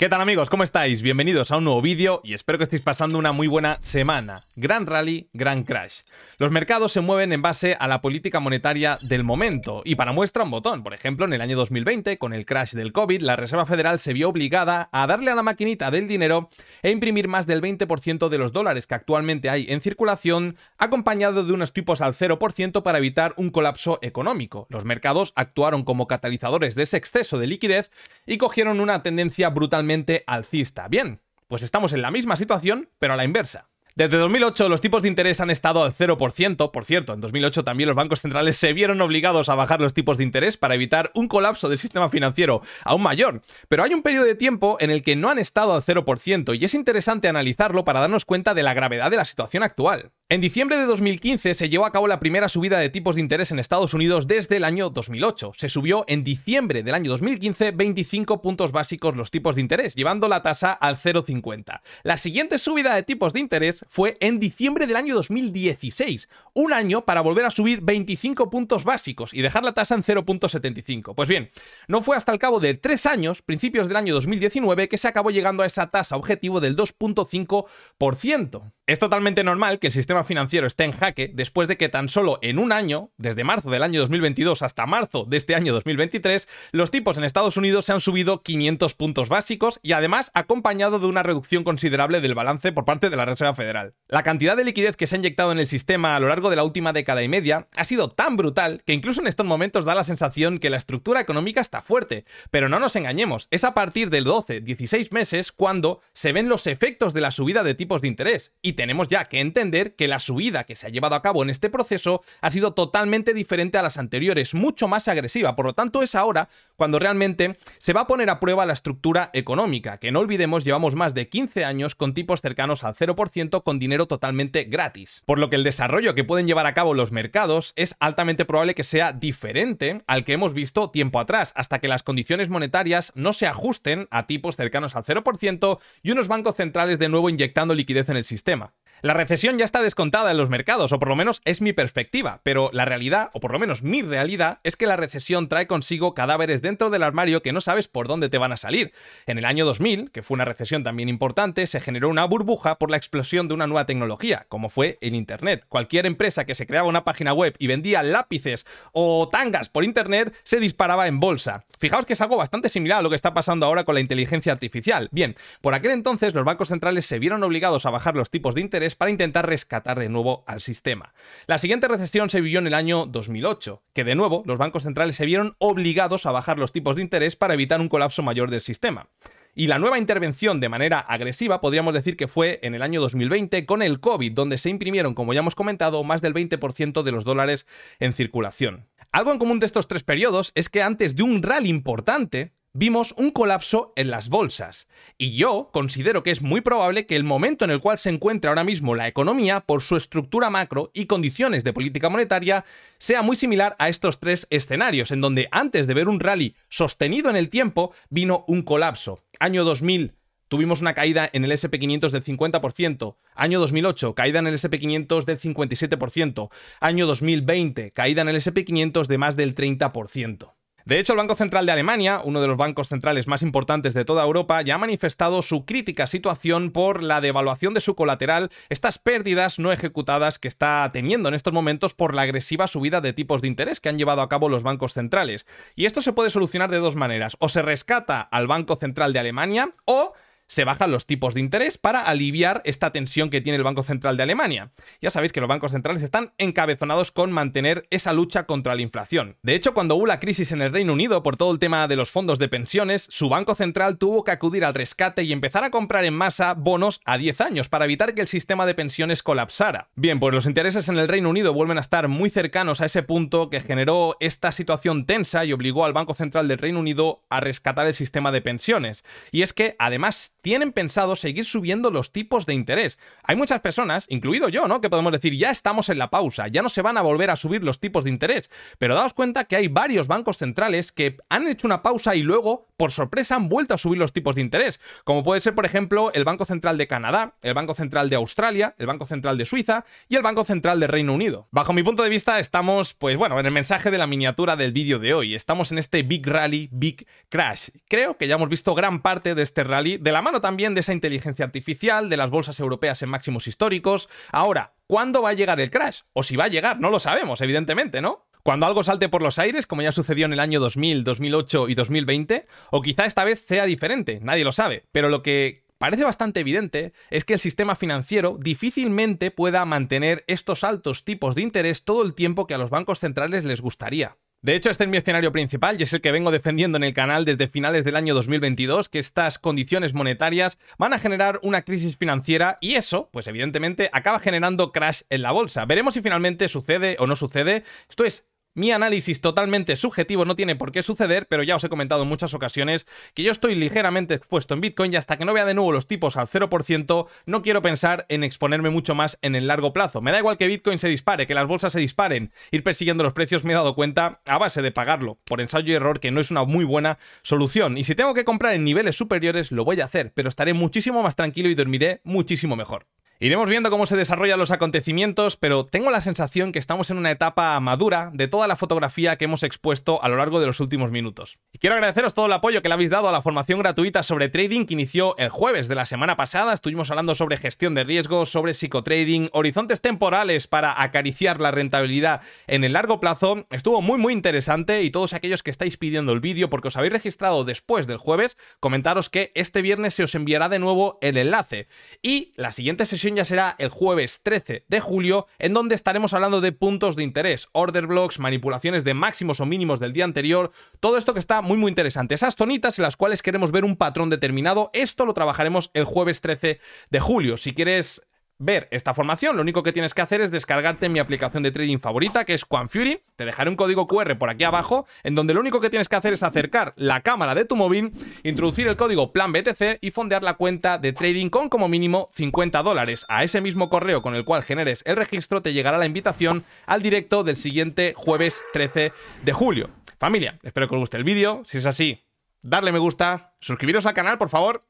¿Qué tal amigos? ¿Cómo estáis? Bienvenidos a un nuevo vídeo y espero que estéis pasando una muy buena semana. Gran rally, gran crash. Los mercados se mueven en base a la política monetaria del momento y para muestra un botón. Por ejemplo, en el año 2020, con el crash del COVID, la Reserva Federal se vio obligada a darle a la maquinita del dinero e imprimir más del 20% de los dólares que actualmente hay en circulación, acompañado de unos tipos al 0% para evitar un colapso económico. Los mercados actuaron como catalizadores de ese exceso de liquidez y cogieron una tendencia brutalmente alcista. Bien, pues estamos en la misma situación, pero a la inversa. Desde 2008 los tipos de interés han estado al 0%, por cierto, en 2008 también los bancos centrales se vieron obligados a bajar los tipos de interés para evitar un colapso del sistema financiero aún mayor, pero hay un periodo de tiempo en el que no han estado al 0% y es interesante analizarlo para darnos cuenta de la gravedad de la situación actual. En diciembre de 2015 se llevó a cabo la primera subida de tipos de interés en Estados Unidos desde el año 2008. Se subió en diciembre del año 2015 25 puntos básicos los tipos de interés, llevando la tasa al 0,50. La siguiente subida de tipos de interés fue en diciembre del año 2016, un año para volver a subir 25 puntos básicos y dejar la tasa en 0,75. Pues bien, no fue hasta el cabo de tres años, principios del año 2019, que se acabó llegando a esa tasa objetivo del 2,5%. Es totalmente normal que el sistema financiero esté en jaque después de que tan solo en un año, desde marzo del año 2022 hasta marzo de este año 2023, los tipos en Estados Unidos se han subido 500 puntos básicos y además acompañado de una reducción considerable del balance por parte de la Reserva Federal. La cantidad de liquidez que se ha inyectado en el sistema a lo largo de la última década y media ha sido tan brutal que incluso en estos momentos da la sensación que la estructura económica está fuerte. Pero no nos engañemos, es a partir del 12-16 meses cuando se ven los efectos de la subida de tipos de interés y tenemos ya que entender que la subida que se ha llevado a cabo en este proceso ha sido totalmente diferente a las anteriores, mucho más agresiva. Por lo tanto, es ahora cuando realmente se va a poner a prueba la estructura económica, que no olvidemos llevamos más de 15 años con tipos cercanos al 0% con dinero totalmente gratis. Por lo que el desarrollo que pueden llevar a cabo los mercados es altamente probable que sea diferente al que hemos visto tiempo atrás, hasta que las condiciones monetarias no se ajusten a tipos cercanos al 0% y unos bancos centrales de nuevo inyectando liquidez en el sistema. La recesión ya está descontada en los mercados, o por lo menos es mi perspectiva, pero la realidad, o por lo menos mi realidad, es que la recesión trae consigo cadáveres dentro del armario que no sabes por dónde te van a salir. En el año 2000, que fue una recesión también importante, se generó una burbuja por la explosión de una nueva tecnología, como fue en Internet. Cualquier empresa que se creaba una página web y vendía lápices o tangas por Internet se disparaba en bolsa. Fijaos que es algo bastante similar a lo que está pasando ahora con la inteligencia artificial. Bien, por aquel entonces los bancos centrales se vieron obligados a bajar los tipos de interés para intentar rescatar de nuevo al sistema. La siguiente recesión se vivió en el año 2008, que de nuevo los bancos centrales se vieron obligados a bajar los tipos de interés para evitar un colapso mayor del sistema. Y la nueva intervención de manera agresiva podríamos decir que fue en el año 2020 con el COVID, donde se imprimieron, como ya hemos comentado, más del 20% de los dólares en circulación. Algo en común de estos tres periodos es que antes de un rally importante, vimos un colapso en las bolsas. Y yo considero que es muy probable que el momento en el cual se encuentra ahora mismo la economía, por su estructura macro y condiciones de política monetaria, sea muy similar a estos tres escenarios, en donde antes de ver un rally sostenido en el tiempo, vino un colapso. Año 2000. Tuvimos una caída en el SP500 del 50%, año 2008, caída en el SP500 del 57%, año 2020, caída en el SP500 de más del 30%. De hecho, el Banco Central de Alemania, uno de los bancos centrales más importantes de toda Europa, ya ha manifestado su crítica situación por la devaluación de su colateral, estas pérdidas no ejecutadas que está teniendo en estos momentos por la agresiva subida de tipos de interés que han llevado a cabo los bancos centrales. Y esto se puede solucionar de dos maneras, o se rescata al Banco Central de Alemania o se bajan los tipos de interés para aliviar esta tensión que tiene el Banco Central de Alemania. Ya sabéis que los bancos centrales están encabezonados con mantener esa lucha contra la inflación. De hecho, cuando hubo la crisis en el Reino Unido por todo el tema de los fondos de pensiones, su Banco Central tuvo que acudir al rescate y empezar a comprar en masa bonos a 10 años para evitar que el sistema de pensiones colapsara. Bien, pues los intereses en el Reino Unido vuelven a estar muy cercanos a ese punto que generó esta situación tensa y obligó al Banco Central del Reino Unido a rescatar el sistema de pensiones. Y es que, además, tienen pensado seguir subiendo los tipos de interés. Hay muchas personas, incluido yo, ¿no? Que podemos decir, ya estamos en la pausa, ya no se van a volver a subir los tipos de interés. Pero daos cuenta que hay varios bancos centrales que han hecho una pausa y luego, por sorpresa, han vuelto a subir los tipos de interés. Como puede ser, por ejemplo, el Banco Central de Canadá, el Banco Central de Australia, el Banco Central de Suiza y el Banco Central de Reino Unido. Bajo mi punto de vista, estamos, pues bueno, en el mensaje de la miniatura del vídeo de hoy. Estamos en este Big Rally, Big Crash. Creo que ya hemos visto gran parte de este rally de la también de esa inteligencia artificial, de las bolsas europeas en máximos históricos. Ahora, ¿cuándo va a llegar el crash? O si va a llegar, no lo sabemos, evidentemente, ¿no? Cuando algo salte por los aires, como ya sucedió en el año 2000, 2008 y 2020, o quizá esta vez sea diferente, nadie lo sabe, pero lo que parece bastante evidente es que el sistema financiero difícilmente pueda mantener estos altos tipos de interés todo el tiempo que a los bancos centrales les gustaría. De hecho, este es mi escenario principal y es el que vengo defendiendo en el canal desde finales del año 2022, que estas condiciones monetarias van a generar una crisis financiera y eso, pues evidentemente, acaba generando crash en la bolsa. Veremos si finalmente sucede o no sucede. Esto es mi análisis totalmente subjetivo no tiene por qué suceder, pero ya os he comentado en muchas ocasiones que yo estoy ligeramente expuesto en Bitcoin y hasta que no vea de nuevo los tipos al 0%, no quiero pensar en exponerme mucho más en el largo plazo. Me da igual que Bitcoin se dispare, que las bolsas se disparen, ir persiguiendo los precios me he dado cuenta a base de pagarlo, por ensayo y error, que no es una muy buena solución. Y si tengo que comprar en niveles superiores, lo voy a hacer, pero estaré muchísimo más tranquilo y dormiré muchísimo mejor. Iremos viendo cómo se desarrollan los acontecimientos, pero tengo la sensación que estamos en una etapa madura de toda la fotografía que hemos expuesto a lo largo de los últimos minutos. Y quiero agradeceros todo el apoyo que le habéis dado a la formación gratuita sobre trading que inició el jueves de la semana pasada. Estuvimos hablando sobre gestión de riesgos, sobre psicotrading, horizontes temporales para acariciar la rentabilidad en el largo plazo. Estuvo muy muy interesante y todos aquellos que estáis pidiendo el vídeo porque os habéis registrado después del jueves, comentaros que este viernes se os enviará de nuevo el enlace. Y la siguiente sesión ya será el jueves 13 de julio, en donde estaremos hablando de puntos de interés, order blocks, manipulaciones de máximos o mínimos del día anterior, todo esto que está muy muy interesante. Esas tonitas en las cuales queremos ver un patrón determinado, esto lo trabajaremos el jueves 13 de julio. Si quieres ver esta formación, lo único que tienes que hacer es descargarte mi aplicación de trading favorita, que es Fury. Te dejaré un código QR por aquí abajo, en donde lo único que tienes que hacer es acercar la cámara de tu móvil, introducir el código PLANBTC y fondear la cuenta de trading con como mínimo 50 dólares. A ese mismo correo con el cual generes el registro te llegará la invitación al directo del siguiente jueves 13 de julio. Familia, espero que os guste el vídeo. Si es así, darle me gusta, suscribiros al canal, por favor.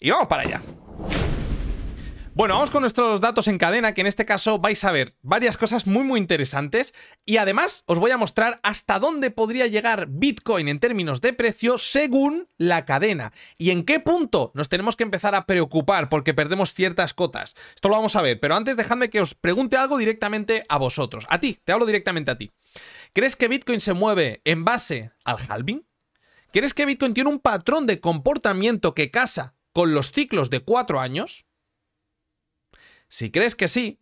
Y vamos para allá. Bueno, vamos con nuestros datos en cadena, que en este caso vais a ver varias cosas muy muy interesantes y además os voy a mostrar hasta dónde podría llegar Bitcoin en términos de precio según la cadena y en qué punto nos tenemos que empezar a preocupar porque perdemos ciertas cotas. Esto lo vamos a ver, pero antes dejadme que os pregunte algo directamente a vosotros, a ti, te hablo directamente a ti. ¿Crees que Bitcoin se mueve en base al halving? ¿Crees que Bitcoin tiene un patrón de comportamiento que casa con los ciclos de cuatro años? Si crees que sí,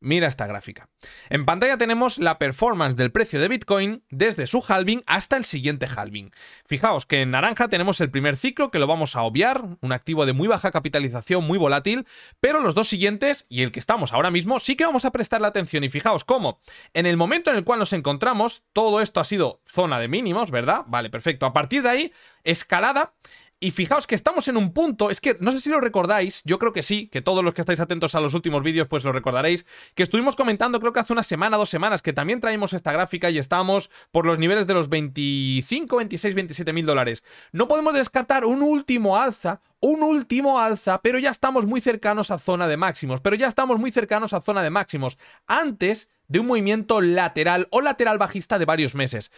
mira esta gráfica. En pantalla tenemos la performance del precio de Bitcoin desde su halving hasta el siguiente halving. Fijaos que en naranja tenemos el primer ciclo que lo vamos a obviar, un activo de muy baja capitalización, muy volátil, pero los dos siguientes y el que estamos ahora mismo sí que vamos a prestar la atención y fijaos cómo en el momento en el cual nos encontramos, todo esto ha sido zona de mínimos, ¿verdad? Vale, perfecto. A partir de ahí, escalada y fijaos que estamos en un punto, es que no sé si lo recordáis, yo creo que sí, que todos los que estáis atentos a los últimos vídeos pues lo recordaréis, que estuvimos comentando creo que hace una semana, dos semanas, que también traímos esta gráfica y estamos por los niveles de los 25, 26, 27 mil dólares. No podemos descartar un último alza, un último alza, pero ya estamos muy cercanos a zona de máximos, pero ya estamos muy cercanos a zona de máximos, antes de un movimiento lateral o lateral bajista de varios meses.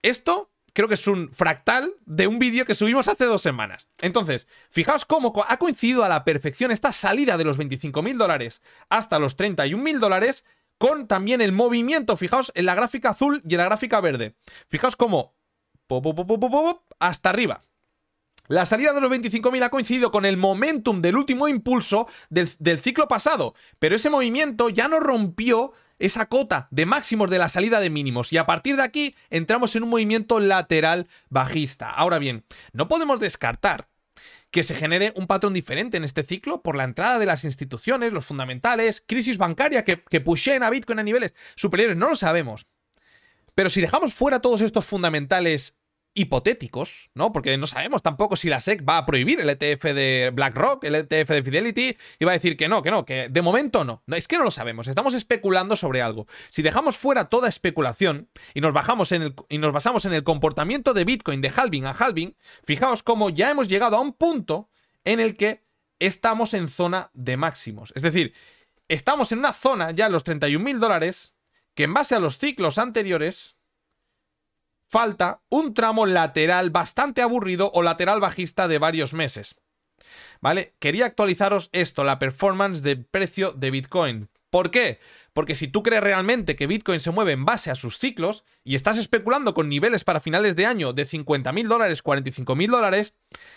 Esto creo que es un fractal de un vídeo que subimos hace dos semanas. Entonces, fijaos cómo ha coincidido a la perfección esta salida de los 25.000 dólares hasta los 31.000 dólares con también el movimiento, fijaos, en la gráfica azul y en la gráfica verde. Fijaos cómo... hasta arriba. La salida de los 25.000 ha coincidido con el momentum del último impulso del ciclo pasado, pero ese movimiento ya no rompió esa cota de máximos de la salida de mínimos y a partir de aquí entramos en un movimiento lateral bajista. Ahora bien, no podemos descartar que se genere un patrón diferente en este ciclo por la entrada de las instituciones, los fundamentales, crisis bancaria que, que en a Bitcoin a niveles superiores, no lo sabemos. Pero si dejamos fuera todos estos fundamentales hipotéticos, ¿no? Porque no sabemos tampoco si la SEC va a prohibir el ETF de BlackRock, el ETF de Fidelity, y va a decir que no, que no, que de momento no. Es que no lo sabemos, estamos especulando sobre algo. Si dejamos fuera toda especulación y nos, bajamos en y nos basamos en el comportamiento de Bitcoin de halving a halving, fijaos cómo ya hemos llegado a un punto en el que estamos en zona de máximos. Es decir, estamos en una zona ya los 31.000 dólares que en base a los ciclos anteriores falta un tramo lateral bastante aburrido o lateral bajista de varios meses. ¿Vale? Quería actualizaros esto, la performance de precio de Bitcoin. ¿Por qué? Porque si tú crees realmente que Bitcoin se mueve en base a sus ciclos y estás especulando con niveles para finales de año de 50.000 dólares, 45.000 dólares,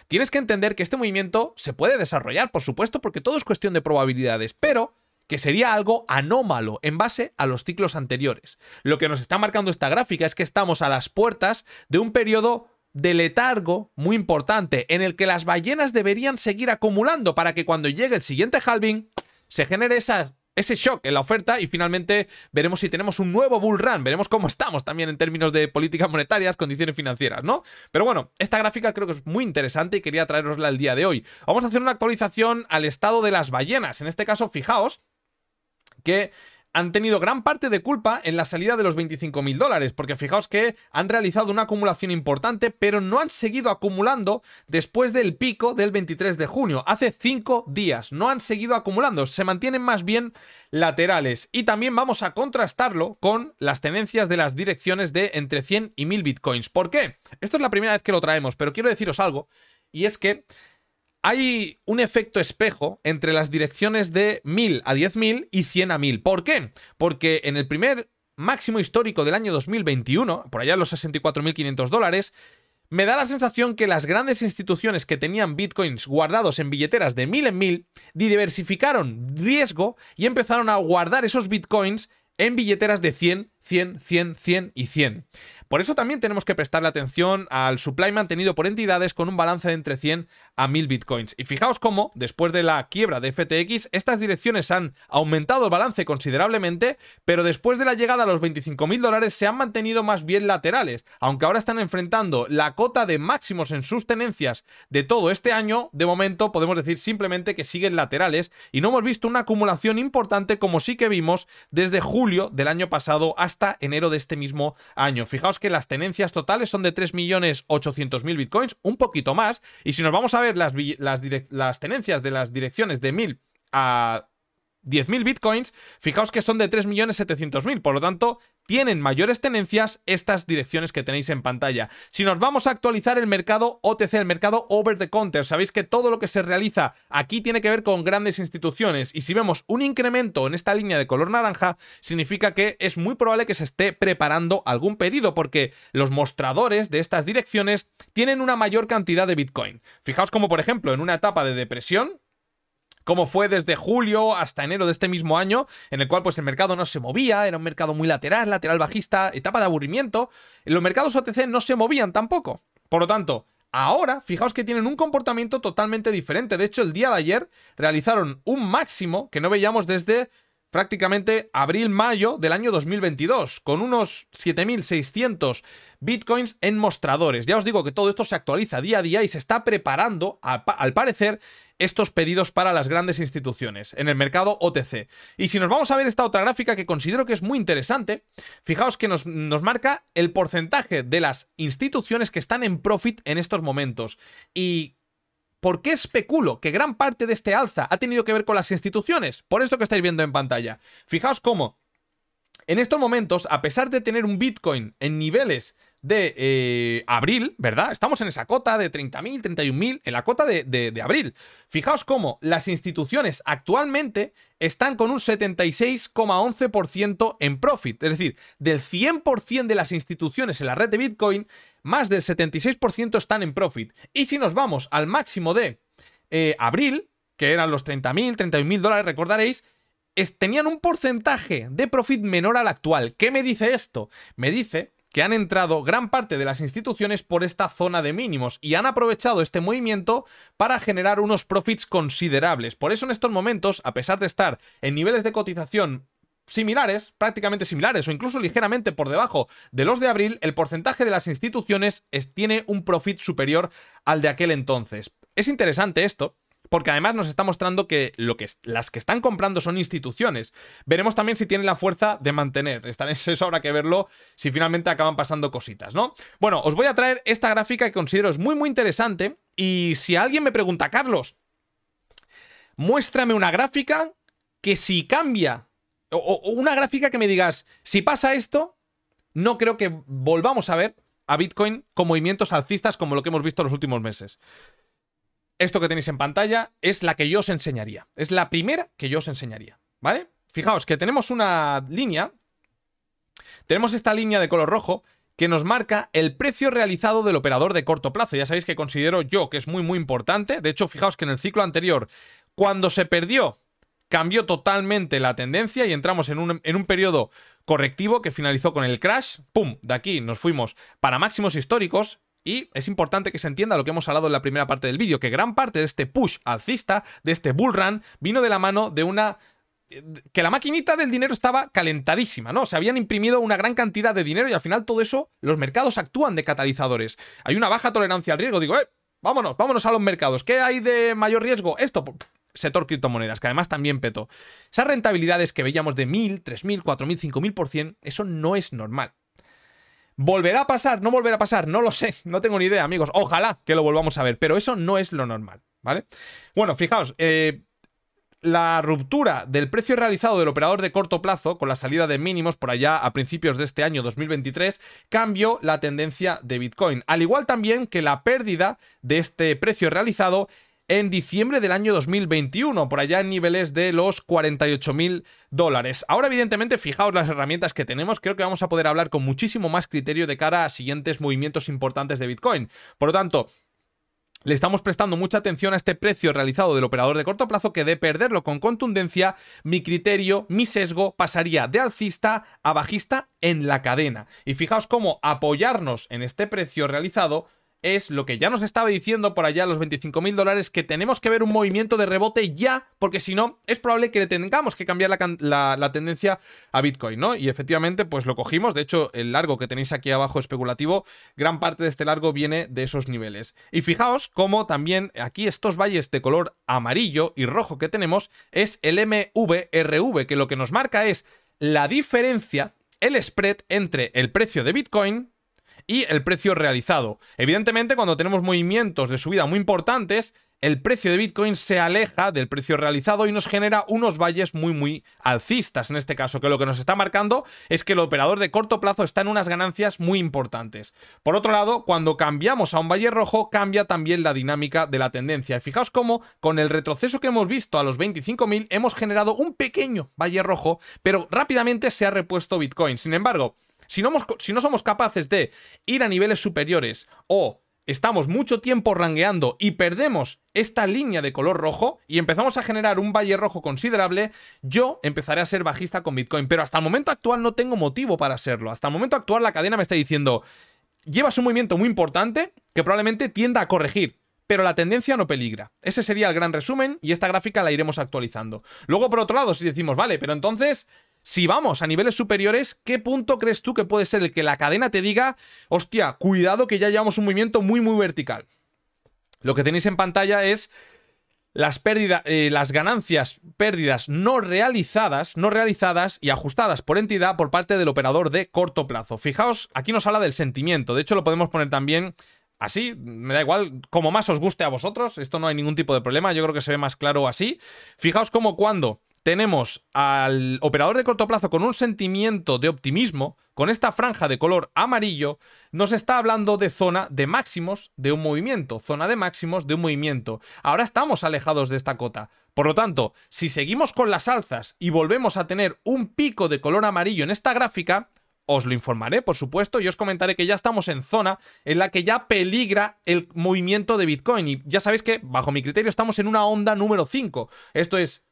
tienes que entender que este movimiento se puede desarrollar, por supuesto, porque todo es cuestión de probabilidades, pero que sería algo anómalo en base a los ciclos anteriores. Lo que nos está marcando esta gráfica es que estamos a las puertas de un periodo de letargo muy importante en el que las ballenas deberían seguir acumulando para que cuando llegue el siguiente halving se genere ese shock en la oferta y finalmente veremos si tenemos un nuevo bull run, veremos cómo estamos también en términos de políticas monetarias, condiciones financieras, ¿no? Pero bueno, esta gráfica creo que es muy interesante y quería traerosla el día de hoy. Vamos a hacer una actualización al estado de las ballenas, en este caso fijaos que han tenido gran parte de culpa en la salida de los 25 mil dólares, porque fijaos que han realizado una acumulación importante, pero no han seguido acumulando después del pico del 23 de junio, hace 5 días, no han seguido acumulando, se mantienen más bien laterales. Y también vamos a contrastarlo con las tendencias de las direcciones de entre 100 y 1000 bitcoins. ¿Por qué? Esto es la primera vez que lo traemos, pero quiero deciros algo, y es que hay un efecto espejo entre las direcciones de 1000 a 10.000 y 100 a 1000. ¿Por qué? Porque en el primer máximo histórico del año 2021, por allá los 64.500 dólares, me da la sensación que las grandes instituciones que tenían bitcoins guardados en billeteras de 1000 en 1000 diversificaron riesgo y empezaron a guardar esos bitcoins en billeteras de 100 100, 100, 100 y 100. Por eso también tenemos que prestarle atención al supply mantenido por entidades con un balance de entre 100 a 1000 bitcoins. Y fijaos cómo, después de la quiebra de FTX, estas direcciones han aumentado el balance considerablemente, pero después de la llegada a los 25.000 dólares se han mantenido más bien laterales, aunque ahora están enfrentando la cota de máximos en sus tenencias de todo este año, de momento podemos decir simplemente que siguen laterales y no hemos visto una acumulación importante como sí que vimos desde julio del año pasado hasta hasta enero de este mismo año. Fijaos que las tenencias totales son de 3.800.000 bitcoins, un poquito más, y si nos vamos a ver las, las, tenencias de las direcciones de 1.000 a 10.000 bitcoins, fijaos que son de 3.700.000, por lo tanto, tienen mayores tenencias estas direcciones que tenéis en pantalla. Si nos vamos a actualizar el mercado OTC, el mercado over the counter, sabéis que todo lo que se realiza aquí tiene que ver con grandes instituciones y si vemos un incremento en esta línea de color naranja, significa que es muy probable que se esté preparando algún pedido porque los mostradores de estas direcciones tienen una mayor cantidad de Bitcoin. Fijaos como por ejemplo en una etapa de depresión, como fue desde julio hasta enero de este mismo año, en el cual pues el mercado no se movía, era un mercado muy lateral, lateral bajista, etapa de aburrimiento, los mercados OTC no se movían tampoco. Por lo tanto, ahora, fijaos que tienen un comportamiento totalmente diferente. De hecho, el día de ayer realizaron un máximo que no veíamos desde prácticamente abril-mayo del año 2022, con unos 7.600 bitcoins en mostradores. Ya os digo que todo esto se actualiza día a día y se está preparando, al parecer, estos pedidos para las grandes instituciones en el mercado OTC. Y si nos vamos a ver esta otra gráfica que considero que es muy interesante, fijaos que nos, nos marca el porcentaje de las instituciones que están en profit en estos momentos. Y ¿Por qué especulo que gran parte de este alza ha tenido que ver con las instituciones? Por esto que estáis viendo en pantalla. Fijaos cómo, en estos momentos, a pesar de tener un Bitcoin en niveles de eh, abril, ¿verdad? Estamos en esa cota de 30.000, 31.000, en la cota de, de, abril. Fijaos cómo las instituciones actualmente están con un 76,11% en profit. Es decir, del 100% de las instituciones en la red de Bitcoin, más del 76% están en profit. Y si nos vamos al máximo de eh, abril, que eran los 30.000, 31.000 dólares, recordaréis, tenían un porcentaje de profit menor al actual. ¿Qué me dice esto? Me dice que han entrado gran parte de las instituciones por esta zona de mínimos y han aprovechado este movimiento para generar unos profits considerables. Por eso en estos momentos, a pesar de estar en niveles de cotización similares, prácticamente similares o incluso ligeramente por debajo de los de abril, el porcentaje de las instituciones tiene un profit superior al de aquel entonces. Es interesante esto. Porque además nos está mostrando que, lo que las que están comprando son instituciones. Veremos también si tienen la fuerza de mantener. Eso habrá que verlo si finalmente acaban pasando cositas, ¿no? Bueno, os voy a traer esta gráfica que considero es muy, muy interesante. Y si alguien me pregunta, Carlos, muéstrame una gráfica que si cambia o, una gráfica que me digas, si pasa esto, no creo que volvamos a ver a Bitcoin con movimientos alcistas como lo que hemos visto en los últimos meses. Esto que tenéis en pantalla es la que yo os enseñaría. Es la primera que yo os enseñaría, ¿vale? Fijaos que tenemos una línea, tenemos esta línea de color rojo que nos marca el precio realizado del operador de corto plazo. Ya sabéis que considero yo que es muy, muy importante. De hecho, fijaos que en el ciclo anterior, cuando se perdió cambió totalmente la tendencia y entramos en un, en un periodo correctivo que finalizó con el crash. ¡Pum! De aquí nos fuimos para máximos históricos, y es importante que se entienda lo que hemos hablado en la primera parte del vídeo, que gran parte de este push alcista, de este bull run, vino de la mano de una que la maquinita del dinero estaba calentadísima, ¿no? Se habían imprimido una gran cantidad de dinero y al final todo eso, los mercados actúan de catalizadores. Hay una baja tolerancia al riesgo, digo, eh, vámonos, vámonos a los mercados. ¿Qué hay de mayor riesgo? Esto, sector criptomonedas, que además también petó. Esas rentabilidades que veíamos de 1.000, 3.000, 4.000, 5.000%, eso no es normal. ¿Volverá a pasar? ¿No volverá a pasar? No lo sé, no tengo ni idea, amigos. Ojalá que lo volvamos a ver, pero eso no es lo normal, ¿vale? Bueno, fijaos, eh, la ruptura del precio realizado del operador de corto plazo, con la salida de mínimos por allá a principios de este año 2023, cambió la tendencia de Bitcoin, al igual también que la pérdida de este precio realizado en diciembre del año 2021, por allá en niveles de los 48.000 dólares. Ahora, evidentemente, fijaos las herramientas que tenemos, creo que vamos a poder hablar con muchísimo más criterio de cara a siguientes movimientos importantes de Bitcoin. Por lo tanto, le estamos prestando mucha atención a este precio realizado del operador de corto plazo que de perderlo con contundencia, mi criterio, mi sesgo pasaría de alcista a bajista en la cadena. Y fijaos cómo apoyarnos en este precio realizado es lo que ya nos estaba diciendo por allá los 25 mil dólares, que tenemos que ver un movimiento de rebote ya, porque si no, es probable que le tengamos que cambiar la, la, tendencia a Bitcoin, ¿no? Y efectivamente, pues lo cogimos. De hecho, el largo que tenéis aquí abajo especulativo, gran parte de este largo viene de esos niveles. Y fijaos cómo también aquí estos valles de color amarillo y rojo que tenemos es el MVRV, que lo que nos marca es la diferencia, el spread entre el precio de Bitcoin y el precio realizado. Evidentemente, cuando tenemos movimientos de subida muy importantes, el precio de Bitcoin se aleja del precio realizado y nos genera unos valles muy muy alcistas en este caso, que lo que nos está marcando es que el operador de corto plazo está en unas ganancias muy importantes. Por otro lado, cuando cambiamos a un valle rojo, cambia también la dinámica de la tendencia. Y fijaos cómo con el retroceso que hemos visto a los 25.000 hemos generado un pequeño valle rojo, pero rápidamente se ha repuesto Bitcoin. Sin embargo, si no, somos capaces de ir a niveles superiores o estamos mucho tiempo rangueando y perdemos esta línea de color rojo y empezamos a generar un valle rojo considerable, yo empezaré a ser bajista con Bitcoin. Pero hasta el momento actual no tengo motivo para serlo. Hasta el momento actual la cadena me está diciendo, llevas un movimiento muy importante que probablemente tienda a corregir. Pero la tendencia no peligra. Ese sería el gran resumen y esta gráfica la iremos actualizando. Luego, por otro lado, si decimos, vale, pero entonces si vamos a niveles superiores, ¿qué punto crees tú que puede ser el que la cadena te diga, hostia, cuidado que ya llevamos un movimiento muy, muy vertical? Lo que tenéis en pantalla es las, pérdidas, eh, las ganancias, pérdidas no realizadas, no realizadas y ajustadas por entidad por parte del operador de corto plazo. Fijaos, aquí nos habla del sentimiento. De hecho, lo podemos poner también así. Me da igual, como más os guste a vosotros. Esto no hay ningún tipo de problema. Yo creo que se ve más claro así. Fijaos cómo cuando tenemos al operador de corto plazo con un sentimiento de optimismo, con esta franja de color amarillo, nos está hablando de zona de máximos de un movimiento, zona de máximos de un movimiento. Ahora estamos alejados de esta cota. Por lo tanto, si seguimos con las alzas y volvemos a tener un pico de color amarillo en esta gráfica, os lo informaré, por supuesto, y os comentaré que ya estamos en zona en la que ya peligra el movimiento de Bitcoin. Y ya sabéis que, bajo mi criterio, estamos en una onda número 5. Esto es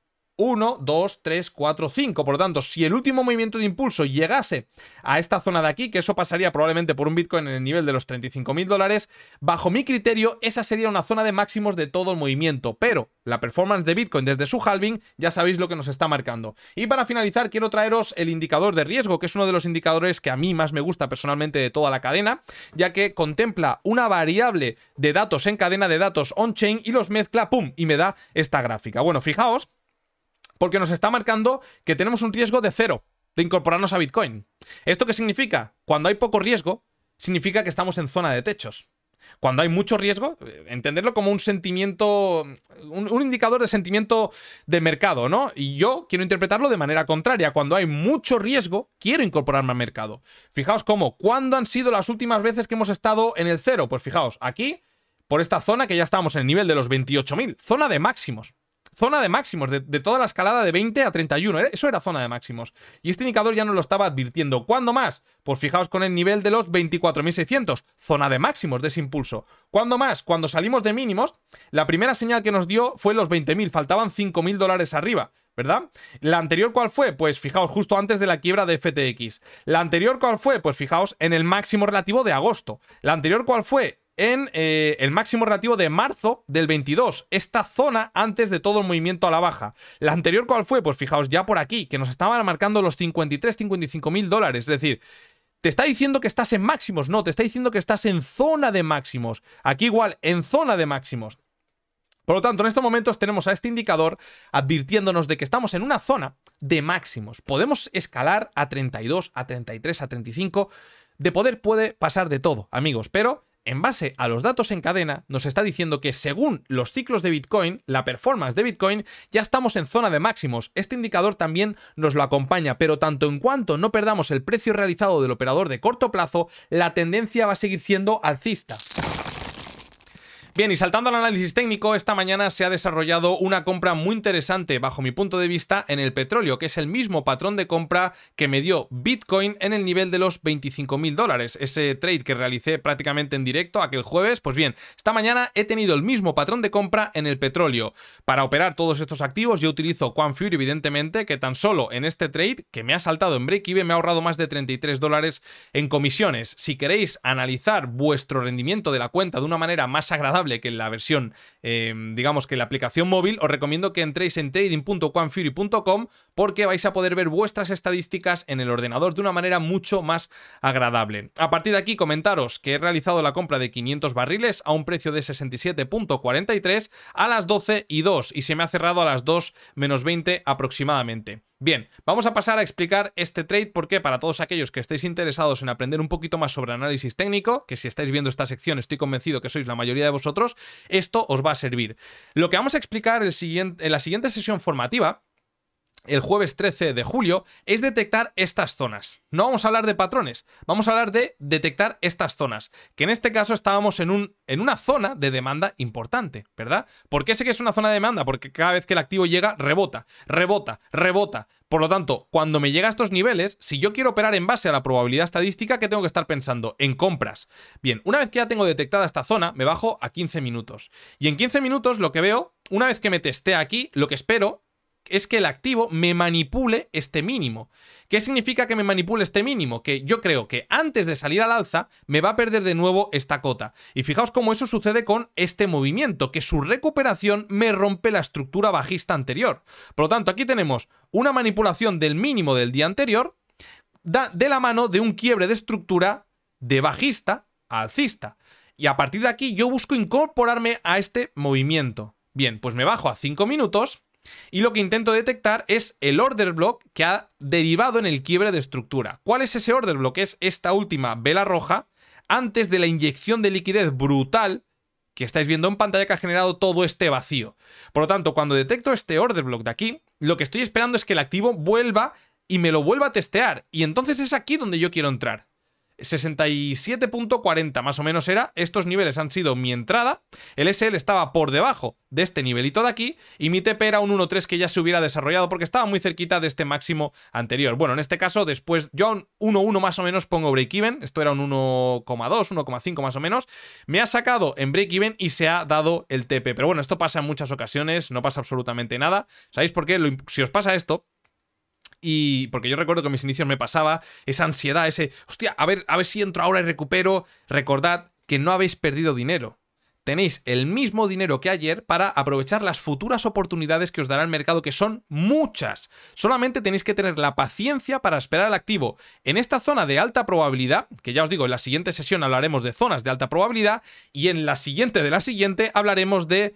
1, 2, 3, 4, 5. Por lo tanto, si el último movimiento de impulso llegase a esta zona de aquí, que eso pasaría probablemente por un Bitcoin en el nivel de los 35.000 dólares, bajo mi criterio, esa sería una zona de máximos de todo el movimiento. Pero la performance de Bitcoin desde su halving, ya sabéis lo que nos está marcando. Y para finalizar, quiero traeros el indicador de riesgo, que es uno de los indicadores que a mí más me gusta personalmente de toda la cadena, ya que contempla una variable de datos en cadena de datos on-chain y los mezcla, ¡pum! y me da esta gráfica. Bueno, fijaos porque nos está marcando que tenemos un riesgo de cero de incorporarnos a Bitcoin. ¿Esto qué significa? Cuando hay poco riesgo, significa que estamos en zona de techos. Cuando hay mucho riesgo, eh, entenderlo como un sentimiento, un, indicador de sentimiento de mercado, ¿no? Y yo quiero interpretarlo de manera contraria. Cuando hay mucho riesgo, quiero incorporarme al mercado. Fijaos cómo, ¿cuándo han sido las últimas veces que hemos estado en el cero? Pues fijaos, aquí, por esta zona que ya estábamos en el nivel de los 28.000, zona de máximos zona de máximos, de, toda la escalada de 20 a 31. Eso era zona de máximos. Y este indicador ya nos lo estaba advirtiendo. ¿Cuándo más? Pues fijaos con el nivel de los 24.600, zona de máximos de ese impulso. ¿Cuándo más? Cuando salimos de mínimos, la primera señal que nos dio fue los 20.000, faltaban 5.000 dólares arriba. ¿verdad? ¿La anterior cuál fue? Pues fijaos, justo antes de la quiebra de FTX. ¿La anterior cuál fue? Pues fijaos, en el máximo relativo de agosto. ¿La anterior cuál fue? en eh, el máximo relativo de marzo del 22. Esta zona antes de todo el movimiento a la baja. La anterior, ¿cuál fue? Pues fijaos, ya por aquí, que nos estaban marcando los 53, 55 mil dólares. Es decir, te está diciendo que estás en máximos. No, te está diciendo que estás en zona de máximos. Aquí igual, en zona de máximos. Por lo tanto, en estos momentos tenemos a este indicador advirtiéndonos de que estamos en una zona de máximos. Podemos escalar a 32, a 33, a 35. De poder puede pasar de todo, amigos, pero en base a los datos en cadena, nos está diciendo que según los ciclos de Bitcoin, la performance de Bitcoin, ya estamos en zona de máximos. Este indicador también nos lo acompaña, pero tanto en cuanto no perdamos el precio realizado del operador de corto plazo, la tendencia va a seguir siendo alcista. Bien, y saltando al análisis técnico, esta mañana se ha desarrollado una compra muy interesante, bajo mi punto de vista, en el petróleo, que es el mismo patrón de compra que me dio Bitcoin en el nivel de los 25.000 dólares. Ese trade que realicé prácticamente en directo aquel jueves, pues bien, esta mañana he tenido el mismo patrón de compra en el petróleo. Para operar todos estos activos yo utilizo QuanFury, evidentemente, que tan solo en este trade, que me ha saltado en break-even, me ha ahorrado más de 33 dólares en comisiones. Si queréis analizar vuestro rendimiento de la cuenta de una manera más agradable, que en la versión, em, digamos que la aplicación móvil, os recomiendo que entréis en trading.quanfury.com porque vais a poder ver vuestras estadísticas en el ordenador de una manera mucho más agradable. A partir de aquí comentaros que he realizado la compra de 500 barriles a un precio de 67.43 a las 12 y 2 y se me ha cerrado a las 2 menos 20 aproximadamente. Bien, vamos a pasar a explicar este trade porque para todos aquellos que estéis interesados en aprender un poquito más sobre análisis técnico, que si estáis viendo esta sección estoy convencido que sois la mayoría de vosotros, esto os va a servir. Lo que vamos a explicar en la siguiente sesión formativa el jueves 13 de julio, es detectar estas zonas. No vamos a hablar de patrones, vamos a hablar de detectar estas zonas, que en este caso estábamos en, un, en una zona de demanda importante, ¿verdad? ¿Por qué sé que es una zona de demanda? Porque cada vez que el activo llega, rebota, rebota, rebota. Por lo tanto, cuando me llega a estos niveles, si yo quiero operar en base a la probabilidad estadística, ¿qué tengo que estar pensando? En compras. Bien, una vez que ya tengo detectada esta zona, me bajo a 15 minutos. Y en 15 minutos lo que veo, una vez que me testé aquí, lo que espero es que el activo me manipule este mínimo. ¿Qué significa que me manipule este mínimo? Que yo creo que antes de salir al alza me va a perder de nuevo esta cota. Y fijaos cómo eso sucede con este movimiento, que su recuperación me rompe la estructura bajista anterior. Por lo tanto, aquí tenemos una manipulación del mínimo del día anterior de la mano de un quiebre de estructura de bajista a alcista. Y a partir de aquí yo busco incorporarme a este movimiento. Bien, pues me bajo a 5 minutos y lo que intento detectar es el order block que ha derivado en el quiebre de estructura. ¿Cuál es ese order block? Es esta última vela roja antes de la inyección de liquidez brutal que estáis viendo en pantalla que ha generado todo este vacío. Por lo tanto, cuando detecto este order block de aquí, lo que estoy esperando es que el activo vuelva y me lo vuelva a testear. Y entonces es aquí donde yo quiero entrar. 67.40 más o menos era, estos niveles han sido mi entrada, el SL estaba por debajo de este nivelito de aquí y mi TP era un 1.3 que ya se hubiera desarrollado porque estaba muy cerquita de este máximo anterior. Bueno, en este caso después yo un 1.1 más o menos pongo break-even, esto era un 1,2, 1,5 más o menos, me ha sacado en break-even y se ha dado el TP. Pero bueno, esto pasa en muchas ocasiones, no pasa absolutamente nada. ¿Sabéis por qué? si os pasa esto, y porque yo recuerdo que en mis inicios me pasaba esa ansiedad, ese, hostia, a ver, a ver si entro ahora y recupero. Recordad que no habéis perdido dinero. Tenéis el mismo dinero que ayer para aprovechar las futuras oportunidades que os dará el mercado, que son muchas. Solamente tenéis que tener la paciencia para esperar el activo. En esta zona de alta probabilidad, que ya os digo, en la siguiente sesión hablaremos de zonas de alta probabilidad, y en la siguiente de la siguiente hablaremos de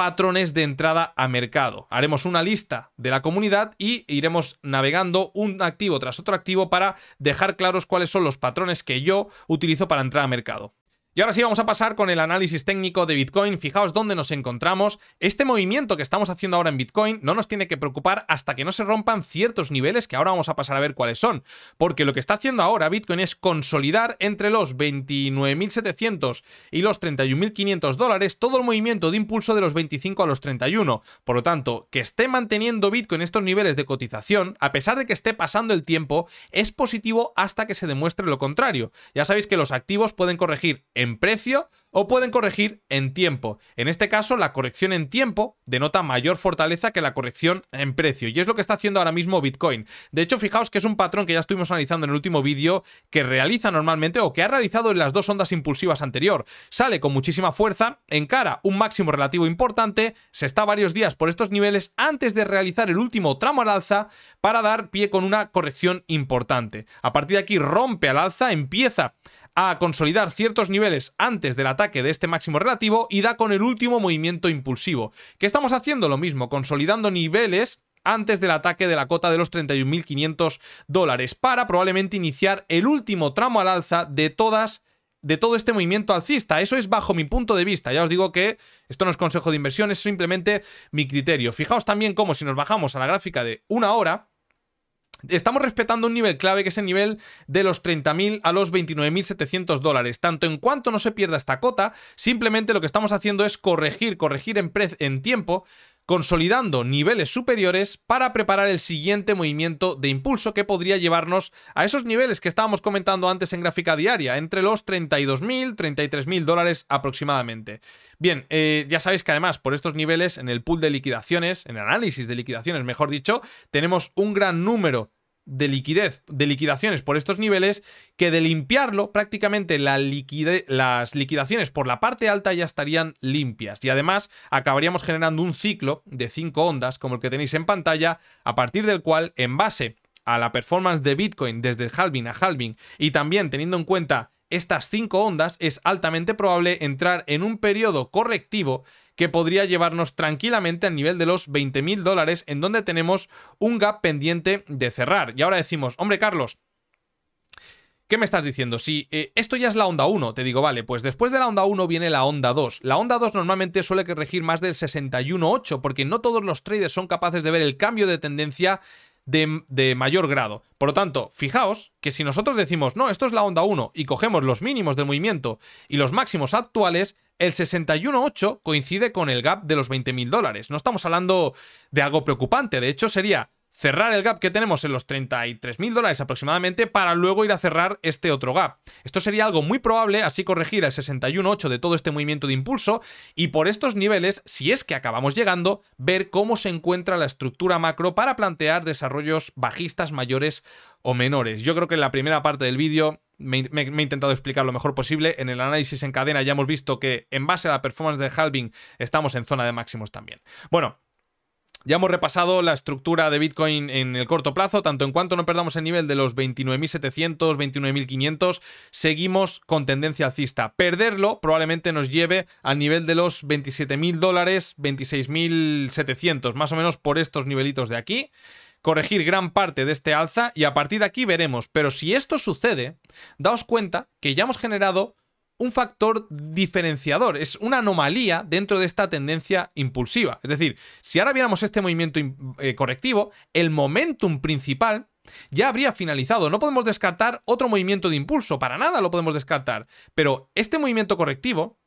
patrones de entrada a mercado. Haremos una lista de la comunidad y iremos navegando un activo tras otro activo para dejar claros cuáles son los patrones que yo utilizo para entrar a mercado. Y ahora sí vamos a pasar con el análisis técnico de Bitcoin. Fijaos dónde nos encontramos. Este movimiento que estamos haciendo ahora en Bitcoin no nos tiene que preocupar hasta que no se rompan ciertos niveles que ahora vamos a pasar a ver cuáles son. Porque lo que está haciendo ahora Bitcoin es consolidar entre los 29.700 y los 31.500 dólares todo el movimiento de impulso de los 25 a los 31. Por lo tanto, que esté manteniendo Bitcoin estos niveles de cotización, a pesar de que esté pasando el tiempo, es positivo hasta que se demuestre lo contrario. Ya sabéis que los activos pueden corregir en precio o pueden corregir en tiempo. En este caso, la corrección en tiempo denota mayor fortaleza que la corrección en precio, y es lo que está haciendo ahora mismo Bitcoin. De hecho, fijaos que es un patrón que ya estuvimos analizando en el último vídeo que realiza normalmente o que ha realizado en las dos ondas impulsivas anterior. Sale con muchísima fuerza, encara un máximo relativo importante, se está varios días por estos niveles antes de realizar el último tramo al alza para dar pie con una corrección importante. A partir de aquí rompe al alza, empieza a consolidar ciertos niveles antes del ataque de este máximo relativo y da con el último movimiento impulsivo. Que estamos haciendo lo mismo, consolidando niveles antes del ataque de la cota de los 31.500 dólares para probablemente iniciar el último tramo al alza de todas de todo este movimiento alcista. Eso es bajo mi punto de vista. Ya os digo que esto no es consejo de inversión, es simplemente mi criterio. Fijaos también cómo si nos bajamos a la gráfica de una hora, Estamos respetando un nivel clave que es el nivel de los 30.000 a los 29.700 dólares. Tanto en cuanto no se pierda esta cota, simplemente lo que estamos haciendo es corregir, corregir en, en tiempo consolidando niveles superiores para preparar el siguiente movimiento de impulso que podría llevarnos a esos niveles que estábamos comentando antes en gráfica diaria, entre los 32.000, 33.000 dólares aproximadamente. Bien, eh, ya sabéis que además por estos niveles en el pool de liquidaciones, en el análisis de liquidaciones mejor dicho, tenemos un gran número de liquidez, de liquidaciones por estos niveles, que de limpiarlo prácticamente la liquide, las liquidaciones por la parte alta ya estarían limpias. Y además acabaríamos generando un ciclo de cinco ondas como el que tenéis en pantalla, a partir del cual en base a la performance de Bitcoin desde el halving a halving y también teniendo en cuenta estas cinco ondas, es altamente probable entrar en un periodo correctivo que podría llevarnos tranquilamente al nivel de los 20.000 dólares, en donde tenemos un gap pendiente de cerrar. Y ahora decimos, hombre Carlos, ¿Qué me estás diciendo? Si eh, esto ya es la onda 1, te digo, vale, pues después de la onda 1 viene la onda 2. La onda 2 normalmente suele regir más del 61.8, porque no todos los traders son capaces de ver el cambio de tendencia de, mayor grado. Por lo tanto, fijaos que si nosotros decimos, no, esto es la onda 1 y cogemos los mínimos del movimiento y los máximos actuales, el 61.8 coincide con el gap de los 20.000 dólares. No estamos hablando de algo preocupante, de hecho sería cerrar el gap que tenemos en los 33.000 dólares aproximadamente para luego ir a cerrar este otro gap. Esto sería algo muy probable, así corregir el 61.8 de todo este movimiento de impulso y por estos niveles, si es que acabamos llegando, ver cómo se encuentra la estructura macro para plantear desarrollos bajistas mayores o menores. Yo creo que en la primera parte del vídeo me, me, he intentado explicar lo mejor posible. En el análisis en cadena ya hemos visto que en base a la performance de halving estamos en zona de máximos también. Bueno, ya hemos repasado la estructura de Bitcoin en el corto plazo, tanto en cuanto no perdamos el nivel de los 29.700, 29.500, seguimos con tendencia alcista. Perderlo probablemente nos lleve al nivel de los 27.000 dólares, 26.700, más o menos por estos nivelitos de aquí corregir gran parte de este alza y a partir de aquí veremos. Pero si esto sucede, daos cuenta que ya hemos generado un factor diferenciador, es una anomalía dentro de esta tendencia impulsiva. Es decir, si ahora viéramos este movimiento eh, correctivo, el momentum principal ya habría finalizado. No podemos descartar otro movimiento de impulso, para nada lo podemos descartar. Pero este movimiento correctivo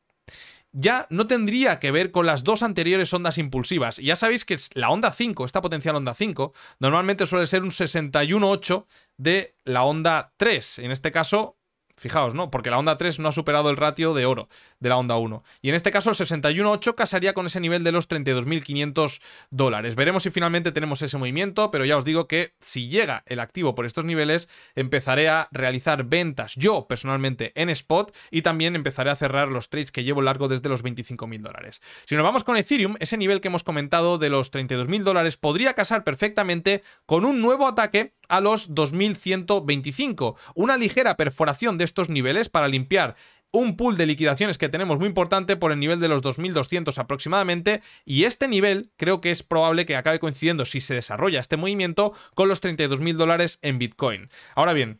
ya no tendría que ver con las dos anteriores ondas impulsivas. Y ya sabéis que la onda 5, esta potencial onda 5, normalmente suele ser un 61.8 de la onda 3. En este caso, Fijaos, ¿no? Porque la onda 3 no ha superado el ratio de oro de la onda 1. Y en este caso el 61.8 casaría con ese nivel de los 32.500 dólares. Veremos si finalmente tenemos ese movimiento, pero ya os digo que si llega el activo por estos niveles, empezaré a realizar ventas yo personalmente en spot y también empezaré a cerrar los trades que llevo largo desde los 25.000 dólares. Si nos vamos con Ethereum, ese nivel que hemos comentado de los 32.000 dólares podría casar perfectamente con un nuevo ataque a los 2.125. Una ligera perforación de este estos niveles para limpiar un pool de liquidaciones que tenemos muy importante por el nivel de los 2200 aproximadamente y este nivel creo que es probable que acabe coincidiendo si se desarrolla este movimiento con los 32.000 dólares en Bitcoin. Ahora bien,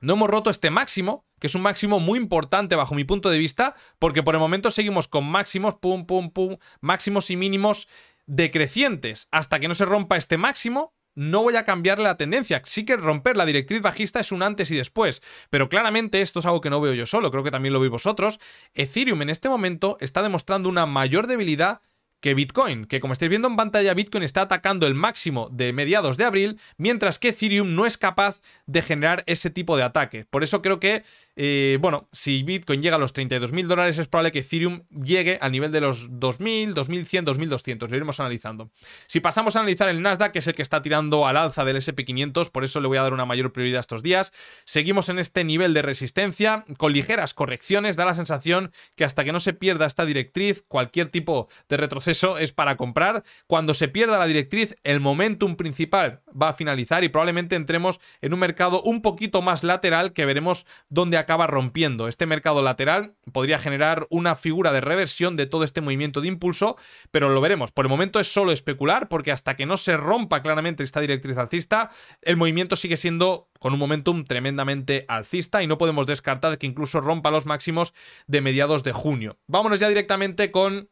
no hemos roto este máximo, que es un máximo muy importante bajo mi punto de vista, porque por el momento seguimos con máximos, pum, pum, pum, máximos y mínimos decrecientes hasta que no se rompa este máximo no voy a cambiarle la tendencia. Sí que romper la directriz bajista es un antes y después, pero claramente esto es algo que no veo yo solo, creo que también lo veis vosotros. Ethereum en este momento está demostrando una mayor debilidad que Bitcoin, que como estáis viendo en pantalla, Bitcoin está atacando el máximo de mediados de abril, mientras que Ethereum no es capaz de generar ese tipo de ataque. Por eso creo que, eh, bueno, si Bitcoin llega a los 32.000 mil dólares, es probable que Ethereum llegue al nivel de los 2.000, 2.100, 2.200. Lo iremos analizando. Si pasamos a analizar el Nasdaq, que es el que está tirando al alza del SP500, por eso le voy a dar una mayor prioridad estos días, seguimos en este nivel de resistencia, con ligeras correcciones, da la sensación que hasta que no se pierda esta directriz, cualquier tipo de retroceso eso es para comprar. Cuando se pierda la directriz, el momentum principal va a finalizar y probablemente entremos en un mercado un poquito más lateral que veremos dónde acaba rompiendo. Este mercado lateral podría generar una figura de reversión de todo este movimiento de impulso, pero lo veremos. Por el momento es solo especular porque hasta que no se rompa claramente esta directriz alcista, el movimiento sigue siendo con un momentum tremendamente alcista y no podemos descartar que incluso rompa los máximos de mediados de junio. Vámonos ya directamente con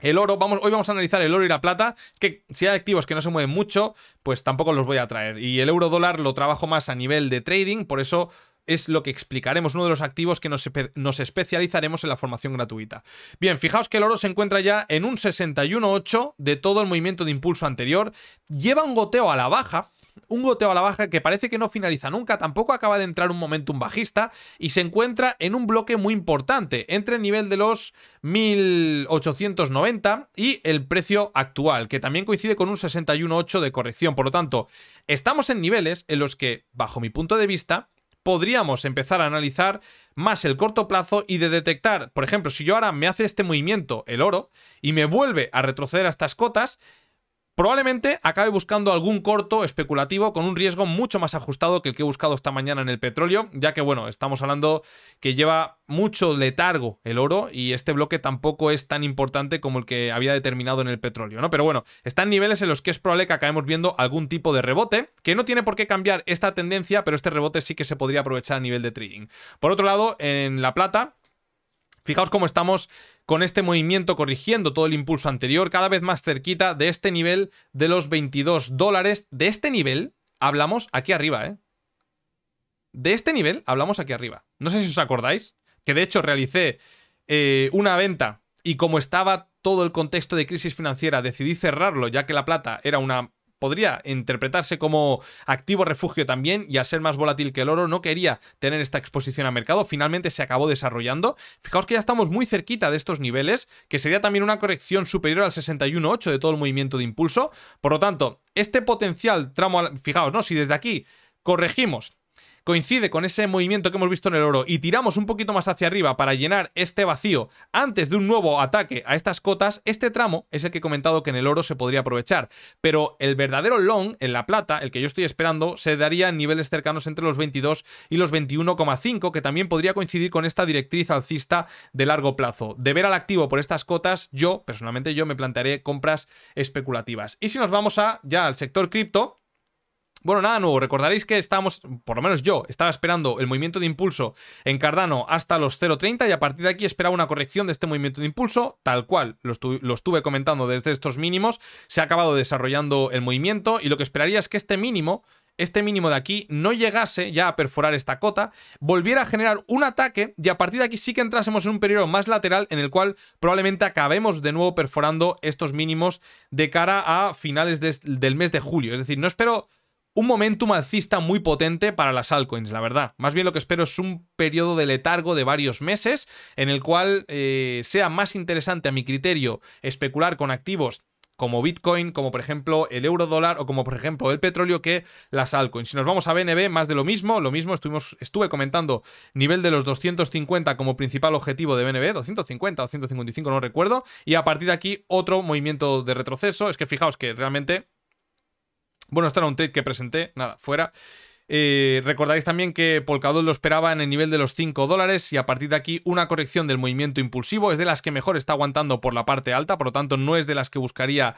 el oro, hoy vamos a analizar el oro y la plata, que si hay activos que no se mueven mucho, pues tampoco los voy a traer. Y el euro dólar lo trabajo más a nivel de trading, por eso es lo que explicaremos, uno de los activos que nos, nos, especializaremos en la formación gratuita. Bien, fijaos que el oro se encuentra ya en un 61.8 de todo el movimiento de impulso anterior, lleva un goteo a la baja, un goteo a la baja que parece que no finaliza nunca, tampoco acaba de entrar un momentum bajista y se encuentra en un bloque muy importante entre el nivel de los 1890 y el precio actual, que también coincide con un 61.8 de corrección. Por lo tanto, estamos en niveles en los que, bajo mi punto de vista, podríamos empezar a analizar más el corto plazo y de detectar, por ejemplo, si yo ahora me hace este movimiento el oro y me vuelve a retroceder a estas cotas, Probablemente acabe buscando algún corto especulativo con un riesgo mucho más ajustado que el que he buscado esta mañana en el petróleo, ya que bueno, estamos hablando que lleva mucho letargo el oro y este bloque tampoco es tan importante como el que había determinado en el petróleo, ¿no? Pero bueno, están niveles en los que es probable que acabemos viendo algún tipo de rebote, que no tiene por qué cambiar esta tendencia, pero este rebote sí que se podría aprovechar a nivel de trading. Por otro lado, en la plata, Fijaos cómo estamos con este movimiento corrigiendo todo el impulso anterior, cada vez más cerquita de este nivel de los 22 dólares. De este nivel hablamos aquí arriba, ¿eh? De este nivel hablamos aquí arriba. No sé si os acordáis, que de hecho realicé eh, una venta y como estaba todo el contexto de crisis financiera decidí cerrarlo, ya que la plata era una podría interpretarse como activo refugio también y a ser más volátil que el oro no quería tener esta exposición a mercado, finalmente se acabó desarrollando. Fijaos que ya estamos muy cerquita de estos niveles, que sería también una corrección superior al 61.8 de todo el movimiento de impulso. Por lo tanto, este potencial tramo, fijaos, ¿no? Si desde aquí corregimos coincide con ese movimiento que hemos visto en el oro y tiramos un poquito más hacia arriba para llenar este vacío antes de un nuevo ataque a estas cotas, este tramo es el que he comentado que en el oro se podría aprovechar. Pero el verdadero long en la plata, el que yo estoy esperando, se daría en niveles cercanos entre los 22 y los 21,5, que también podría coincidir con esta directriz alcista de largo plazo. De ver al activo por estas cotas, yo, personalmente yo, me plantearé compras especulativas. Y si nos vamos a ya al sector cripto, bueno, nada nuevo. Recordaréis que estamos, por lo menos yo, estaba esperando el movimiento de impulso en Cardano hasta los 0.30 y a partir de aquí esperaba una corrección de este movimiento de impulso, tal cual lo, estuve comentando desde estos mínimos. Se ha acabado desarrollando el movimiento y lo que esperaría es que este mínimo, este mínimo de aquí, no llegase ya a perforar esta cota, volviera a generar un ataque y a partir de aquí sí que entrásemos en un periodo más lateral en el cual probablemente acabemos de nuevo perforando estos mínimos de cara a finales del mes de julio. Es decir, no espero un momentum alcista muy potente para las altcoins, la verdad. Más bien lo que espero es un periodo de letargo de varios meses en el cual eh, sea más interesante a mi criterio especular con activos como Bitcoin, como por ejemplo el euro dólar o como por ejemplo el petróleo que las altcoins. Si nos vamos a BNB, más de lo mismo, lo mismo estuve comentando nivel de los 250 como principal objetivo de BNB, 250 o no recuerdo, y a partir de aquí otro movimiento de retroceso, es que fijaos que realmente bueno, esto era un trade que presenté, nada, fuera. Eh, recordáis también que Polkadot lo esperaba en el nivel de los 5 dólares y a partir de aquí una corrección del movimiento impulsivo es de las que mejor está aguantando por la parte alta, por lo tanto no es de las que buscaría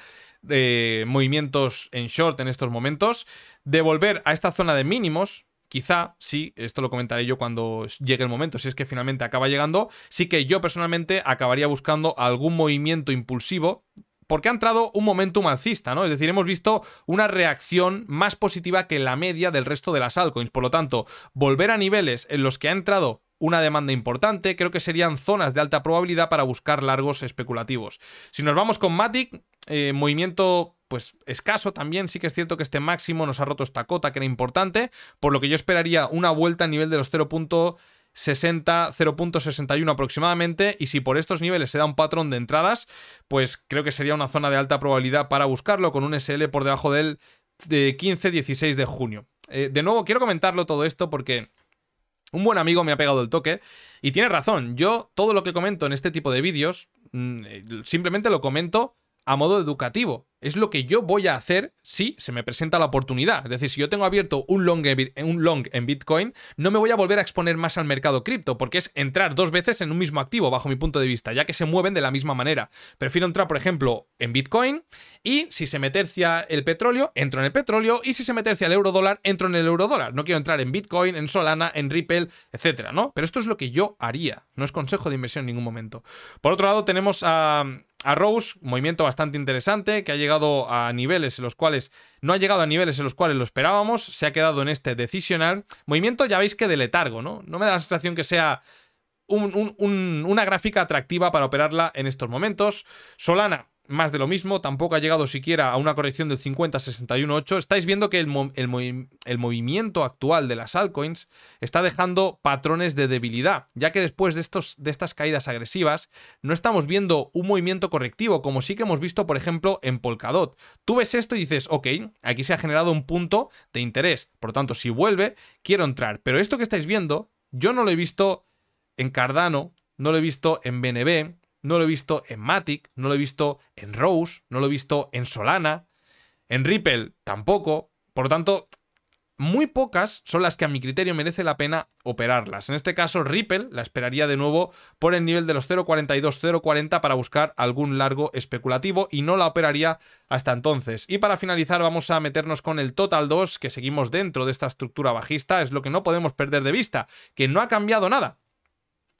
eh, movimientos en short en estos momentos. Devolver a esta zona de mínimos, quizá, sí, esto lo comentaré yo cuando llegue el momento, si es que finalmente acaba llegando, sí que yo personalmente acabaría buscando algún movimiento impulsivo porque ha entrado un momento alcista, ¿no? Es decir, hemos visto una reacción más positiva que la media del resto de las altcoins. Por lo tanto, volver a niveles en los que ha entrado una demanda importante, creo que serían zonas de alta probabilidad para buscar largos especulativos. Si nos vamos con Matic, eh, movimiento pues escaso también, sí que es cierto que este máximo nos ha roto esta cota que era importante, por lo que yo esperaría una vuelta a nivel de los 0. 60, 0.61 aproximadamente. Y si por estos niveles se da un patrón de entradas, pues creo que sería una zona de alta probabilidad para buscarlo con un SL por debajo del de 15-16 de junio. Eh, de nuevo, quiero comentarlo todo esto porque... Un buen amigo me ha pegado el toque y tiene razón. Yo todo lo que comento en este tipo de vídeos mm, eh, simplemente lo comento a modo educativo es lo que yo voy a hacer si se me presenta la oportunidad. Es decir, si yo tengo abierto un long, un long en Bitcoin, no me voy a volver a exponer más al mercado cripto, porque es entrar dos veces en un mismo activo, bajo mi punto de vista, ya que se mueven de la misma manera. Prefiero entrar, por ejemplo, en Bitcoin y si se me tercia el petróleo, entro en el petróleo y si se me el euro dólar, entro en el euro dólar. No quiero entrar en Bitcoin, en Solana, en Ripple, etcétera, ¿no? Pero esto es lo que yo haría. No es consejo de inversión en ningún momento. Por otro lado, tenemos a a Rose, movimiento bastante interesante, que ha llegado a niveles en los cuales no ha llegado a niveles en los cuales lo esperábamos, se ha quedado en este decisional. Movimiento ya veis que de letargo, ¿no? No me da la sensación que sea una gráfica atractiva para operarla en estos momentos. Solana más de lo mismo, tampoco ha llegado siquiera a una corrección del 50-61-8. Estáis viendo que el, movimiento actual de las altcoins está dejando patrones de debilidad, ya que después de, estos, de estas caídas agresivas no estamos viendo un movimiento correctivo, como sí que hemos visto, por ejemplo, en Polkadot. Tú ves esto y dices, ok, aquí se ha generado un punto de interés, por lo tanto, si vuelve, quiero entrar. Pero esto que estáis viendo, yo no lo he visto en Cardano, no lo he visto en BNB, no lo he visto en Matic, no lo he visto en Rose, no lo he visto en Solana, en Ripple tampoco. Por lo tanto, muy pocas son las que a mi criterio merece la pena operarlas. En este caso, Ripple la esperaría de nuevo por el nivel de los 0.42-0.40 para buscar algún largo especulativo y no la operaría hasta entonces. Y para finalizar vamos a meternos con el Total 2 que seguimos dentro de esta estructura bajista. Es lo que no podemos perder de vista, que no ha cambiado nada.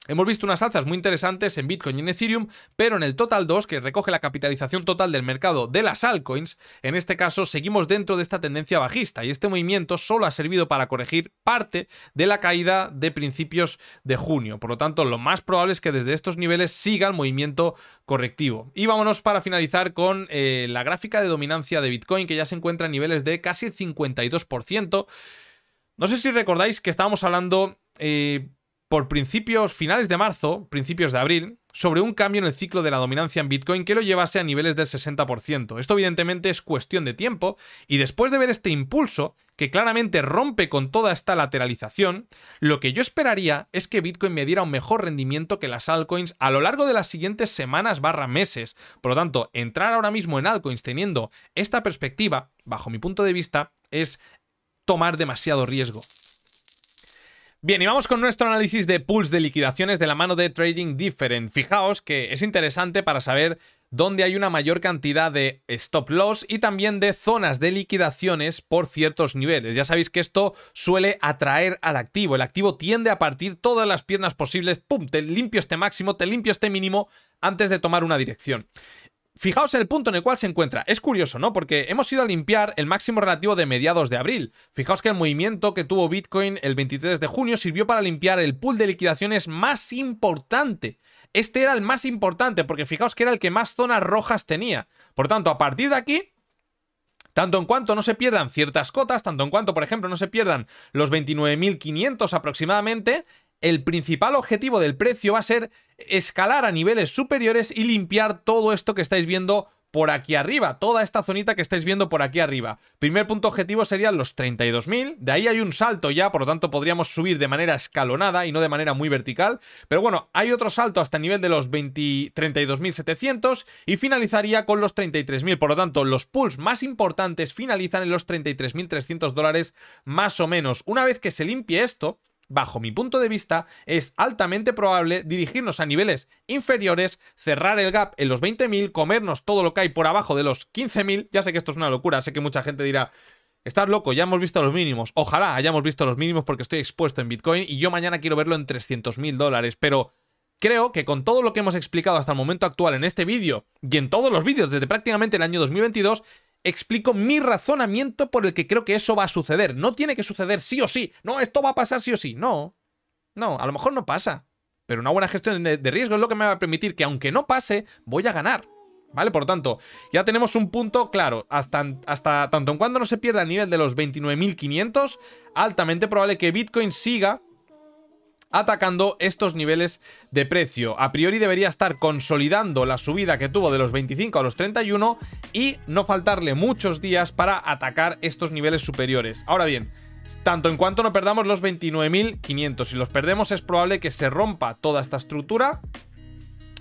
Hemos visto unas alzas muy interesantes en Bitcoin y en Ethereum, pero en el Total 2, que recoge la capitalización total del mercado de las altcoins, en este caso seguimos dentro de esta tendencia bajista y este movimiento solo ha servido para corregir parte de la caída de principios de junio. Por lo tanto, lo más probable es que desde estos niveles siga el movimiento correctivo. Y vámonos para finalizar con eh, la gráfica de dominancia de Bitcoin, que ya se encuentra en niveles de casi 52%. No sé si recordáis que estábamos hablando... Eh, por principios, finales de marzo, principios de abril, sobre un cambio en el ciclo de la dominancia en Bitcoin que lo llevase a niveles del 60%. Esto evidentemente es cuestión de tiempo y después de ver este impulso, que claramente rompe con toda esta lateralización, lo que yo esperaría es que Bitcoin me diera un mejor rendimiento que las altcoins a lo largo de las siguientes semanas barra meses. Por lo tanto, entrar ahora mismo en altcoins teniendo esta perspectiva, bajo mi punto de vista, es tomar demasiado riesgo. Bien, y vamos con nuestro análisis de pools de liquidaciones de la mano de Trading Different. Fijaos que es interesante para saber dónde hay una mayor cantidad de stop loss y también de zonas de liquidaciones por ciertos niveles. Ya sabéis que esto suele atraer al activo. El activo tiende a partir todas las piernas posibles. ¡Pum! Te limpio este máximo, te limpio este mínimo antes de tomar una dirección. Fijaos el punto en el cual se encuentra. Es curioso, ¿no? Porque hemos ido a limpiar el máximo relativo de mediados de abril. Fijaos que el movimiento que tuvo Bitcoin el 23 de junio sirvió para limpiar el pool de liquidaciones más importante. Este era el más importante porque fijaos que era el que más zonas rojas tenía. Por tanto, a partir de aquí, tanto en cuanto no se pierdan ciertas cotas, tanto en cuanto, por ejemplo, no se pierdan los 29.500 aproximadamente, el principal objetivo del precio va a ser escalar a niveles superiores y limpiar todo esto que estáis viendo por aquí arriba, toda esta zonita que estáis viendo por aquí arriba. Primer punto objetivo serían los 32.000, de ahí hay un salto ya, por lo tanto podríamos subir de manera escalonada y no de manera muy vertical, pero bueno, hay otro salto hasta el nivel de los 32.700 y finalizaría con los 33.000, por lo tanto los pools más importantes finalizan en los 33.300 dólares más o menos. Una vez que se limpie esto, bajo mi punto de vista, es altamente probable dirigirnos a niveles inferiores, cerrar el gap en los 20.000, comernos todo lo que hay por abajo de los 15.000. Ya sé que esto es una locura, sé que mucha gente dirá, estás loco, ya hemos visto los mínimos. Ojalá hayamos visto los mínimos porque estoy expuesto en Bitcoin y yo mañana quiero verlo en 300.000 dólares, pero... Creo que con todo lo que hemos explicado hasta el momento actual en este vídeo y en todos los vídeos desde prácticamente el año 2022, explico mi razonamiento por el que creo que eso va a suceder. No tiene que suceder sí o sí. No, esto va a pasar sí o sí. No. No, a lo mejor no pasa. Pero una buena gestión de, riesgo es lo que me va a permitir que aunque no pase, voy a ganar. ¿Vale? Por tanto, ya tenemos un punto claro. Hasta, hasta tanto en cuando no se pierda el nivel de los 29.500, altamente probable que Bitcoin siga atacando estos niveles de precio. A priori debería estar consolidando la subida que tuvo de los 25 a los 31 y no faltarle muchos días para atacar estos niveles superiores. Ahora bien, tanto en cuanto no perdamos los 29.500, si los perdemos es probable que se rompa toda esta estructura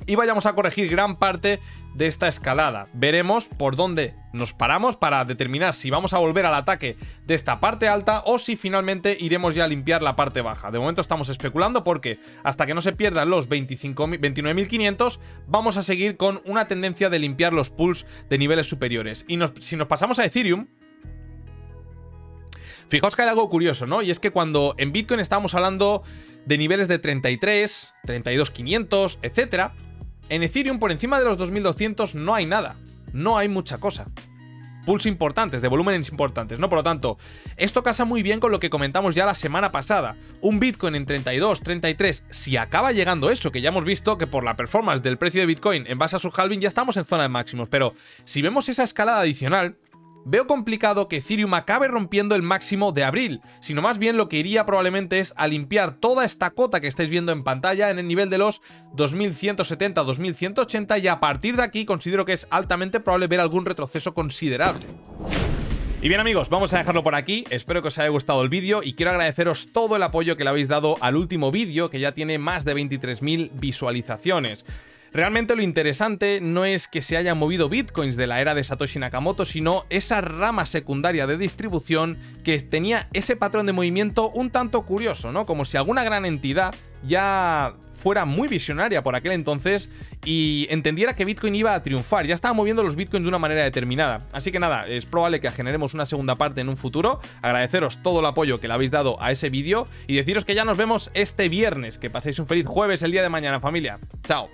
y vayamos a corregir gran parte de esta escalada. Veremos por dónde nos paramos para determinar si vamos a volver al ataque de esta parte alta o si finalmente iremos ya a limpiar la parte baja. De momento estamos especulando porque hasta que no se pierdan los 29.500 vamos a seguir con una tendencia de limpiar los pulls de niveles superiores. Y si nos pasamos a Ethereum, Fijaos que hay algo curioso, ¿no? Y es que cuando en Bitcoin estábamos hablando de niveles de 33, 32,500, etc., en Ethereum por encima de los 2200 no hay nada, no hay mucha cosa. pulso importantes, de volúmenes importantes, ¿no? Por lo tanto, esto casa muy bien con lo que comentamos ya la semana pasada. Un Bitcoin en 32, 33, si acaba llegando eso, que ya hemos visto que por la performance del precio de Bitcoin en base a su halving ya estamos en zona de máximos, pero si vemos esa escalada adicional, veo complicado que Sirium acabe rompiendo el máximo de abril, sino más bien lo que iría probablemente es a limpiar toda esta cota que estáis viendo en pantalla en el nivel de los 2170-2180 y a partir de aquí considero que es altamente probable ver algún retroceso considerable. Y bien amigos, vamos a dejarlo por aquí, espero que os haya gustado el vídeo y quiero agradeceros todo el apoyo que le habéis dado al último vídeo que ya tiene más de 23.000 visualizaciones. Realmente lo interesante no es que se hayan movido bitcoins de la era de Satoshi Nakamoto, sino esa rama secundaria de distribución que tenía ese patrón de movimiento un tanto curioso, ¿no? Como si alguna gran entidad ya fuera muy visionaria por aquel entonces y entendiera que Bitcoin iba a triunfar. Ya estaba moviendo los bitcoins de una manera determinada. Así que nada, es probable que generemos una segunda parte en un futuro. Agradeceros todo el apoyo que le habéis dado a ese vídeo y deciros que ya nos vemos este viernes. Que paséis un feliz jueves el día de mañana, familia. Chao.